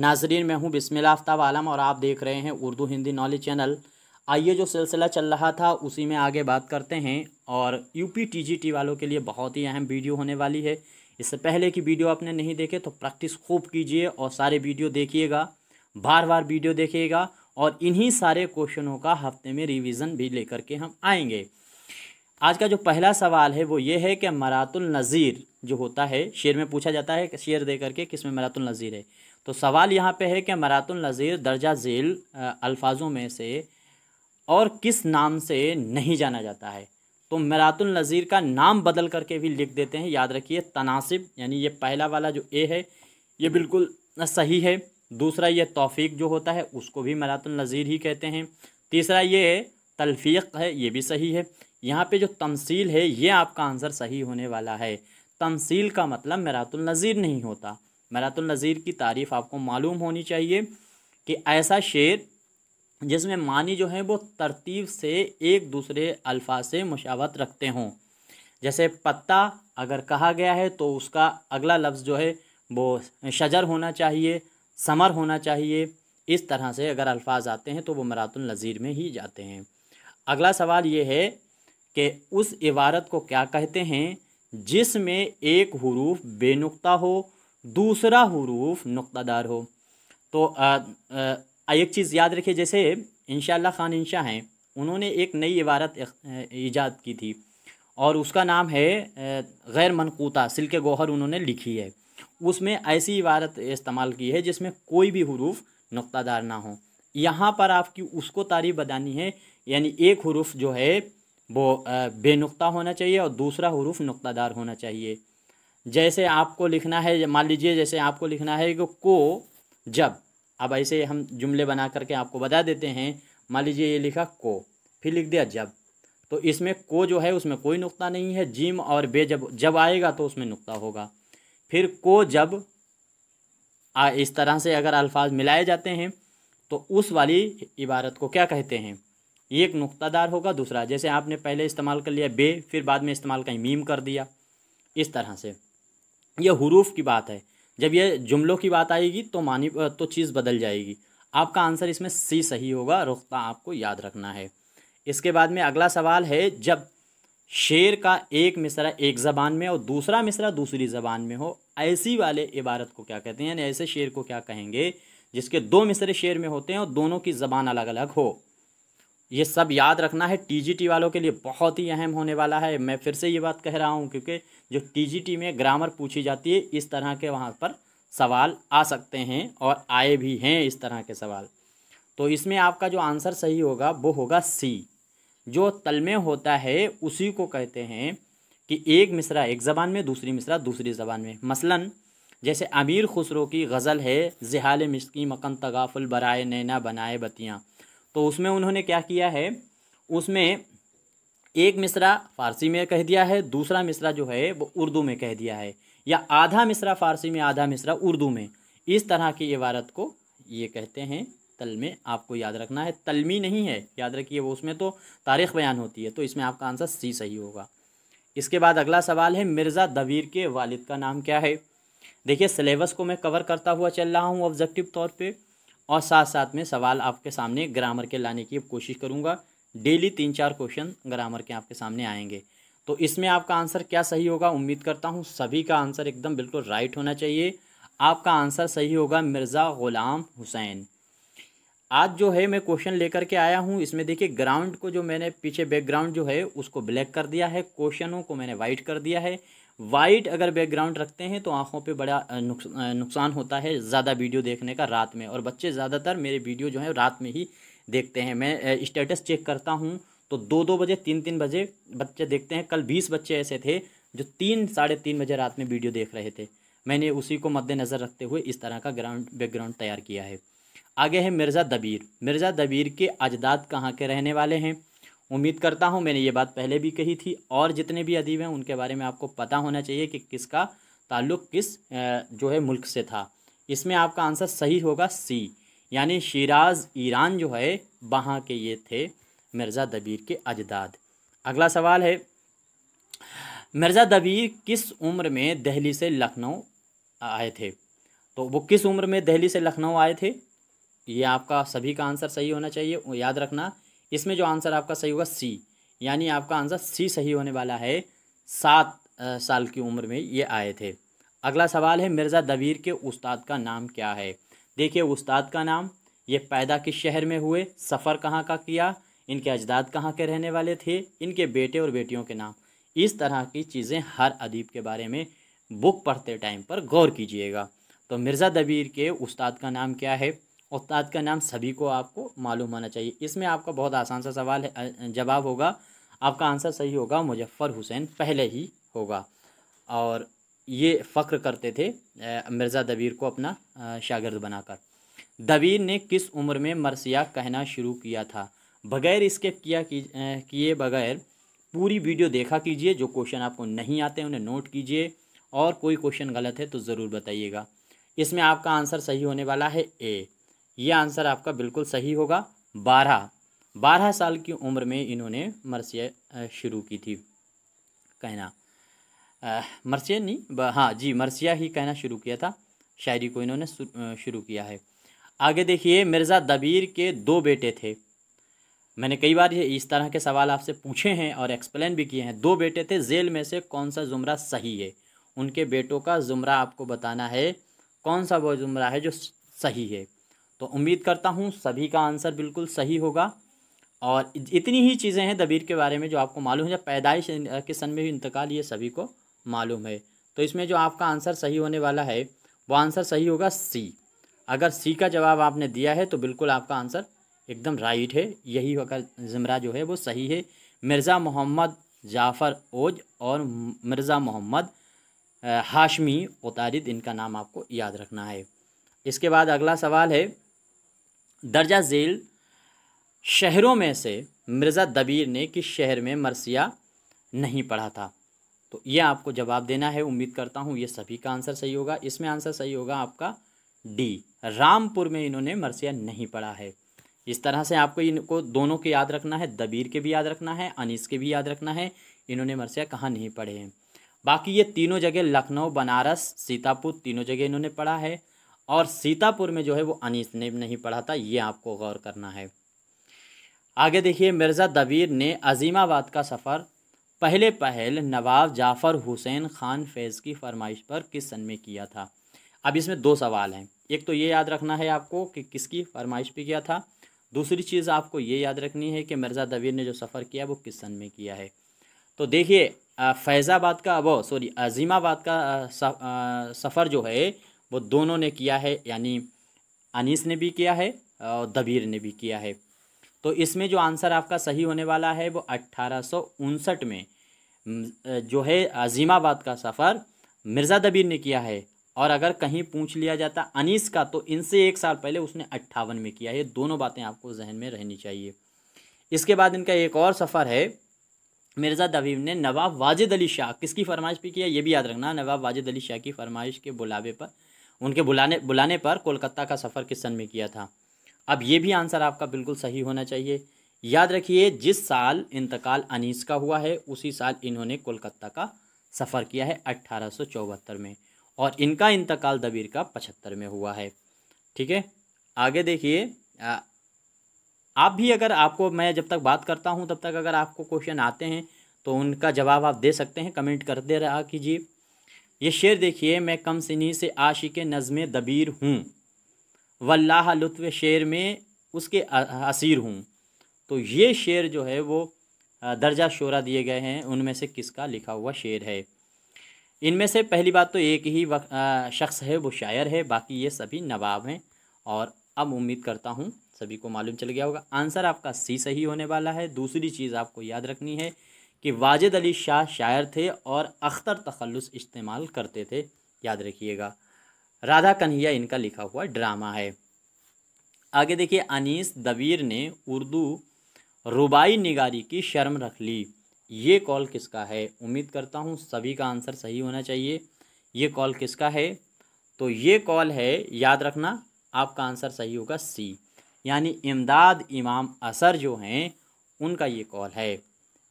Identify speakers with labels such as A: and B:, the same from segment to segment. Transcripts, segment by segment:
A: नाजरीन मैं हूँ बिस्मिल आफ्ताब आलम और आप देख रहे हैं उर्दू हिंदी नॉलेज चैनल आइए जो सिलसिला चल रहा था उसी में आगे बात करते हैं और यूपी टी वालों के लिए बहुत ही अहम वीडियो होने वाली है इससे पहले की वीडियो आपने नहीं देखे तो प्रैक्टिस खूब कीजिए और सारे वीडियो देखिएगा बार बार वीडियो देखिएगा और इन्हीं सारे क्वेश्चनों का हफ्ते में रिवीजन भी लेकर के हम आएंगे आज का जो पहला सवाल है वो ये है कि मरातुल नज़ीर जो होता है शेर में पूछा जाता है कि शेर दे करके किस में मरातुल नज़ीर है तो सवाल यहाँ पे है कि मरातुल नज़ीर दर्जा झील अल्फाजों में से और किस नाम से नहीं जाना जाता है तो मरातुल नज़ीर का नाम बदल करके भी लिख देते हैं याद रखिए तनासिब यानी ये पहला वाला जो ए है ये बिल्कुल सही है दूसरा ये तौफीक जो होता है उसको भी मरातुल नज़ीर ही कहते हैं तीसरा ये तलफ़ीक है ये भी सही है यहाँ पर जो तमसील है ये आपका आंसर सही होने वाला है तमसील का मतलब मरातुल नज़ीर नहीं होता नज़ीर की तारीफ़ आपको मालूम होनी चाहिए कि ऐसा शेर जिसमें मानी जो है वो तरतीब से एक दूसरे अल्फाज से मुशावत रखते हों जैसे पत्ता अगर कहा गया है तो उसका अगला लफ्ज़ जो है वो शजर होना चाहिए समर होना चाहिए इस तरह से अगर अल्फाज आते हैं तो वो मरातुल नज़ीर में ही जाते हैं अगला सवाल ये है कि उस इबारत को क्या कहते हैं जिसमें एक हरूफ बेनुक्ता हो दूसरा हरूफ नुक़ादार हो तो आ, आ, एक चीज़ याद रखिए जैसे इनशाला खान इंशा हैं उन्होंने एक नई इबारत ईजाद की थी और उसका नाम है गैर मनकूता सिल्के गोहर उन्होंने लिखी है उसमें ऐसी इबारत इस्तेमाल की है जिसमें कोई भी हरूफ नुक़ादार ना हो यहाँ पर आपकी उसको तारीफ बतानी है यानी एक हरूफ जो है वो बेनुक्ता होना चाहिए और दूसरा हरूफ नुक़ादार होना चाहिए जैसे आपको लिखना है मान लीजिए जैसे आपको लिखना है कि को जब अब ऐसे हम जुमले बना करके आपको बता देते हैं मान लीजिए ये लिखा को फिर लिख दिया जब तो इसमें को जो है उसमें कोई नुकता नहीं है जिम और बे जब जब आएगा तो उसमें नुकता होगा फिर को जब आ, इस तरह से अगर अल्फाज मिलाए जाते हैं तो उस वाली इबारत को क्या कहते हैं एक नुकतादार होगा दूसरा जैसे आपने पहले इस्तेमाल कर लिया बे फिर बाद में इस्तेमाल कहीं मीम कर दिया इस तरह से यह हरूफ की बात है जब यह जुमलों की बात आएगी तो मानी तो चीज़ बदल जाएगी आपका आंसर इसमें सी सही होगा रुख्ता आपको याद रखना है इसके बाद में अगला सवाल है जब शेर का एक मिसरा एक ज़बान में और दूसरा मिसरा दूसरी ज़बान में हो ऐसी वाले इबारत को क्या कहते हैं यानी ऐसे शेर को क्या कहेंगे जिसके दो मिसरे शेर में होते हैं और दोनों की ज़बान अलग अलग हो ये सब याद रखना है टीजीटी वालों के लिए बहुत ही अहम होने वाला है मैं फिर से ये बात कह रहा हूँ क्योंकि जो टीजीटी में ग्रामर पूछी जाती है इस तरह के वहाँ पर सवाल आ सकते हैं और आए भी हैं इस तरह के सवाल तो इसमें आपका जो आंसर सही होगा वो होगा सी जो तलमे होता है उसी को कहते हैं कि एक मिसरा एक ज़बान में दूसरी मिसरा दूसरी ज़बान में मसला जैसे अमीर खुसरो की गज़ल है जिहाल मिसकी मकन तगाफुल बराए नैना बनाए बतियाँ तो उसमें उन्होंने क्या किया है उसमें एक मिसरा फारसी में कह दिया है दूसरा मिसरा जो है वो उर्दू में कह दिया है या आधा मिसरा फारसी में आधा मिसरा उर्दू में इस तरह की इबारत को ये कहते हैं तल में आपको याद रखना है तलमी नहीं है याद रखिए वो उसमें तो तारीख बयान होती है तो इसमें आपका आंसर सी सही होगा इसके बाद अगला सवाल है मिर्ज़ा दबीर के वालिद का नाम क्या है देखिए सिलेबस को मैं कवर करता हुआ चल रहा हूँ ऑब्जेक्टिव तौर पर और साथ साथ में सवाल आपके सामने ग्रामर के लाने की कोशिश करूँगा डेली तीन चार क्वेश्चन ग्रामर के आपके सामने आएंगे तो इसमें आपका आंसर क्या सही होगा उम्मीद करता हूँ सभी का आंसर एकदम बिल्कुल राइट होना चाहिए आपका आंसर सही होगा मिर्ज़ा ग़ुलाम हुसैन आज जो है मैं क्वेश्चन लेकर के आया हूँ इसमें देखिए ग्राउंड को जो मैंने पीछे बैकग्राउंड जो है उसको ब्लैक कर दिया है क्वेश्चनों को मैंने वाइट कर दिया है वाइट अगर बैकग्राउंड रखते हैं तो आँखों पे बड़ा नुकस, नुकसान होता है ज़्यादा वीडियो देखने का रात में और बच्चे ज़्यादातर मेरे वीडियो जो है रात में ही देखते हैं मैं स्टेटस चेक करता हूँ तो दो दो बजे तीन तीन बजे बच्चे देखते हैं कल बीस बच्चे ऐसे थे जो तीन साढ़े तीन बजे रात में वीडियो देख रहे थे मैंने उसी को मद्देनज़र रखते हुए इस तरह का ग्राउंड बैकग्राउंड तैयार किया है आगे है मिर्ज़ा दबीर मिर्ज़ा दबीर के अजदाद कहाँ के रहने वाले हैं उम्मीद करता हूँ मैंने ये बात पहले भी कही थी और जितने भी अदीब हैं उनके बारे में आपको पता होना चाहिए कि किसका ताल्लुक़ किस जो है मुल्क से था इसमें आपका आंसर सही होगा सी यानी शिराज ईरान जो है वहाँ के ये थे मिर्ज़ा दबीर के अजदाद अगला सवाल है मिर्ज़ा दबीर किस उम्र में दिल्ली से लखनऊ आए थे तो वो किस उम्र में दिल्ली से लखनऊ आए थे ये आपका सभी का आंसर सही होना चाहिए याद रखना इसमें जो आंसर आपका सही होगा सी यानी आपका आंसर सी सही होने वाला है सात साल की उम्र में ये आए थे अगला सवाल है मिर्ज़ा दबीर के उस्ताद का नाम क्या है देखिए उस्ताद का नाम ये पैदा किस शहर में हुए सफ़र कहाँ का किया इनके अजदाद कहाँ के रहने वाले थे इनके बेटे और बेटियों के नाम इस तरह की चीज़ें हर अदीब के बारे में बुक पढ़ते टाइम पर गौर कीजिएगा तो मिर्ज़ा दबीर के उस्ताद का नाम क्या है उस्ताद का नाम सभी को आपको मालूम होना चाहिए इसमें आपका बहुत आसान सा सवाल है जवाब होगा आपका आंसर सही होगा मुजफ्फ़र हुसैन पहले ही होगा और ये फ़ख्र करते थे मिर्ज़ा दबीर को अपना शागिर्द बनाकर दबीर ने किस उम्र में मरसिया कहना शुरू किया था बगैर स्किप किया किए बगैर पूरी वीडियो देखा कीजिए जो क्वेश्चन आपको नहीं आते हैं उन्हें नोट कीजिए और कोई क्वेश्चन गलत है तो ज़रूर बताइएगा इसमें आपका आंसर सही होने वाला है ए ये आंसर आपका बिल्कुल सही होगा बारह बारह साल की उम्र में इन्होंने मरसिया शुरू की थी कहना मरसिया नहीं हाँ जी मरसिया ही कहना शुरू किया था शायरी को इन्होंने शुरू किया है आगे देखिए मिर्ज़ा दबीर के दो बेटे थे मैंने कई बार ये इस तरह के सवाल आपसे पूछे हैं और एक्सप्लेन भी किए हैं दो बेटे थे जेल में से कौन सा ज़ुमरा सही है उनके बेटों का ज़ुमरा आपको बताना है कौन सा वो ज़ुमरा है जो सही है तो उम्मीद करता हूँ सभी का आंसर बिल्कुल सही होगा और इतनी ही चीज़ें हैं दबीर के बारे में जो आपको मालूम है जब पैदाइश के सन में भी इंतकाल ये सभी को मालूम है तो इसमें जो आपका आंसर सही होने वाला है वो आंसर सही होगा सी अगर सी का जवाब आपने दिया है तो बिल्कुल आपका आंसर एकदम राइट है यही होगा ज़मरा जो है वो सही है मिर्ज़ा मोहम्मद जाफ़र ओज और मिर्ज़ा मोहम्मद हाशमी उतारद इनका नाम आपको याद रखना है इसके बाद अगला सवाल है दर्जा झील शहरों में से मिर्ज़ा दबीर ने किस शहर में मरसिया नहीं पढ़ा था तो ये आपको जवाब देना है उम्मीद करता हूँ ये सभी का आंसर सही होगा इसमें आंसर सही होगा आपका डी रामपुर में इन्होंने मरसिया नहीं पढ़ा है इस तरह से आपको इनको दोनों के याद रखना है दबीर के भी याद रखना है अनीस के भी याद रखना है इन्होंने मरसिया कहाँ नहीं पढ़े हैं बाकी ये तीनों जगह लखनऊ बनारस सीतापुर तीनों जगह इन्होंने पढ़ा है और सीतापुर में जो है वो अनीस ने नहीं पढ़ा था ये आपको गौर करना है आगे देखिए मिर्ज़ा दबीर ने अजीमाबाद का सफ़र पहले पहल नवाब जाफ़र हुसैन ख़ान फैज़ की फरमाइश पर किस सन में किया था अब इसमें दो सवाल हैं एक तो ये याद रखना है आपको कि किसकी फरमाइश पर किया था दूसरी चीज़ आपको ये याद रखनी है कि मिर्ज़ा दबीर ने जो सफ़र किया वो किस सन में किया है तो देखिए फैज़ाबाद का वो सॉरी अजीमाबाद का सफ़र जो है वो दोनों ने किया है यानी अनीस ने भी किया है और दबीर ने भी किया है तो इसमें जो आंसर आपका सही होने वाला है वो अट्ठारह में जो है अजीमाबाद का सफ़र मिर्ज़ा दबीर ने किया है और अगर कहीं पूछ लिया जाता अनीस का तो इनसे एक साल पहले उसने अट्ठावन में किया है दोनों बातें आपको जहन में रहनी चाहिए इसके बाद इनका एक और सफ़र है मिर्ज़ा दबीर ने नवाब वाजिद अली शाह किसकी फरमाइश पर किया ये भी याद रखना नवाब वाजिद अली शाह की फरमाइश के बुलावे पर उनके बुलाने बुलाने पर कोलकाता का सफ़र किस सन में किया था अब ये भी आंसर आपका बिल्कुल सही होना चाहिए याद रखिए जिस साल इंतकाल अनीस का हुआ है उसी साल इन्होंने कोलकाता का सफ़र किया है अट्ठारह में और इनका इंतकाल दबीर का पचहत्तर में हुआ है ठीक है आगे देखिए आप भी अगर आपको मैं जब तक बात करता हूँ तब तक अगर आपको क्वेश्चन आते हैं तो उनका जवाब आप दे सकते हैं कमेंट कर दे रहा कीजिए ये शेर देखिए मैं कम सिनी से आशिक नज़म दबीर हूँ वल्लाह लुत्फ़ शेर में उसके असीर हूँ तो ये शेर जो है वो दर्जा शोरा दिए गए हैं उनमें से किसका लिखा हुआ शेर है इनमें से पहली बात तो एक ही शख्स है वो शायर है बाकी ये सभी नवाब हैं और अब उम्मीद करता हूँ सभी को मालूम चल गया होगा आंसर आपका सी सही होने वाला है दूसरी चीज़ आपको याद रखनी है कि वाजिद अली शाह शायर थे और अख्तर तखलस इस्तेमाल करते थे याद रखिएगा राधा कन्हैया इनका लिखा हुआ ड्रामा है आगे देखिए अनीस दबीर ने उर्दू रुबाई निगारी की शर्म रख ली ये कॉल किसका है उम्मीद करता हूँ सभी का आंसर सही होना चाहिए ये कॉल किसका है तो ये कॉल है याद रखना आपका आंसर सही होगा सी यानी इमदाद इमाम असर जो हैं उनका ये कॉल है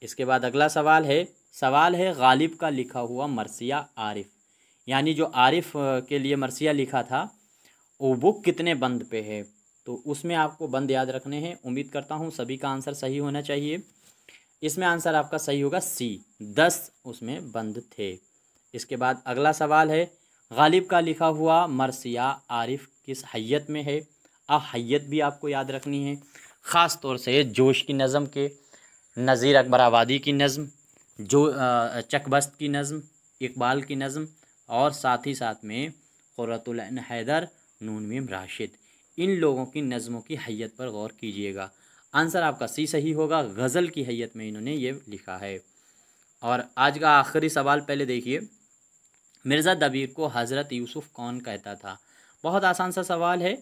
A: इसके बाद अगला सवाल है सवाल है गालिब का लिखा हुआ मरसिया आरिफ यानी जो आरिफ के लिए मरसिया लिखा था वो बुक कितने बंद पे है तो उसमें आपको बंद याद रखने हैं उम्मीद करता हूँ सभी का आंसर सही होना चाहिए इसमें आंसर आपका सही होगा सी दस उसमें बंद थे इसके बाद अगला सवाल है गालिब का लिखा हुआ मरसिया आरिफ किस हैत में है आ हैत भी आपको याद रखनी है ख़ास तौर से जोश की नज़म के नज़ीर अकबर आबादी की नज़म जो चकबस्त की नज़म इकबाल की नज़म और साथ ही साथ में क़ुरतुल्न हैदर नूनवीम राशिद इन लोगों की नज़मों की हैत पर गौर कीजिएगा आंसर आपका सी सही होगा गज़ल की हैत में इन्होंने ये लिखा है और आज का आखिरी सवाल पहले देखिए मिर्ज़ा दबीर को हज़रत यूसुफ़ कौन कहता था बहुत आसान सा सवाल है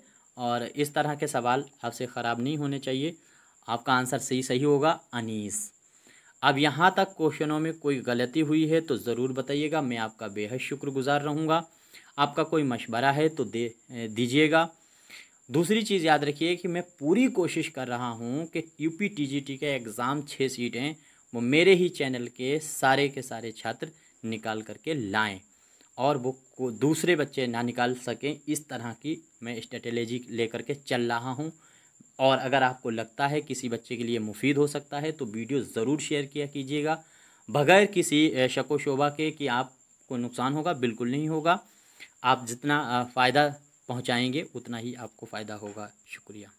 A: और इस तरह के सवाल आपसे ख़राब नहीं होने चाहिए आपका आंसर सही सही होगा अनीस अब यहाँ तक क्वेश्चनों में कोई गलती हुई है तो ज़रूर बताइएगा मैं आपका बेहद शुक्रगुजार रहूँगा आपका कोई मशवरा है तो दे दीजिएगा दूसरी चीज़ याद रखिए कि मैं पूरी कोशिश कर रहा हूँ कि U P T G T का एग्ज़ाम छः सीटें वो मेरे ही चैनल के सारे के सारे छात्र निकाल करके लाएँ और वो को दूसरे बच्चे ना निकाल सकें इस तरह की मैं स्ट्रेटेजी लेकर के चल रहा हूँ और अगर आपको लगता है किसी बच्चे के लिए मुफीद हो सकता है तो वीडियो ज़रूर शेयर किया कीजिएगा बगैर किसी शको शोबा के कि आपको नुकसान होगा बिल्कुल नहीं होगा आप जितना फ़ायदा पहुँचाएँगे उतना ही आपको फ़ायदा होगा शुक्रिया